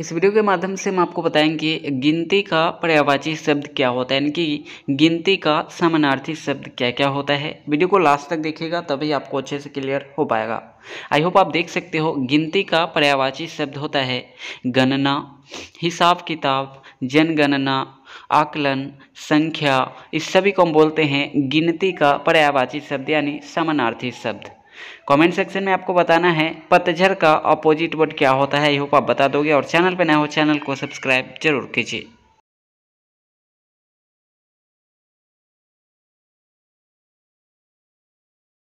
इस वीडियो के माध्यम से हम आपको बताएंगे गिनती का पर्यावाची शब्द क्या होता है यानी कि गिनती का समानार्थी शब्द क्या क्या होता है वीडियो को लास्ट तक देखिएगा तभी आपको अच्छे से क्लियर हो पाएगा आई होप आप देख सकते हो गिनती का पर्यावाची शब्द होता है गणना हिसाब किताब जनगणना आकलन संख्या इस सभी को हम बोलते हैं गिनती का पर्यावाची शब्द यानी समानार्थी शब्द कमेंट सेक्शन में आपको बताना है पतझर का अपोजिट वर्ड क्या होता है ये होप आप बता दोगे और चैनल पर नए हो चैनल को सब्सक्राइब जरूर कीजिए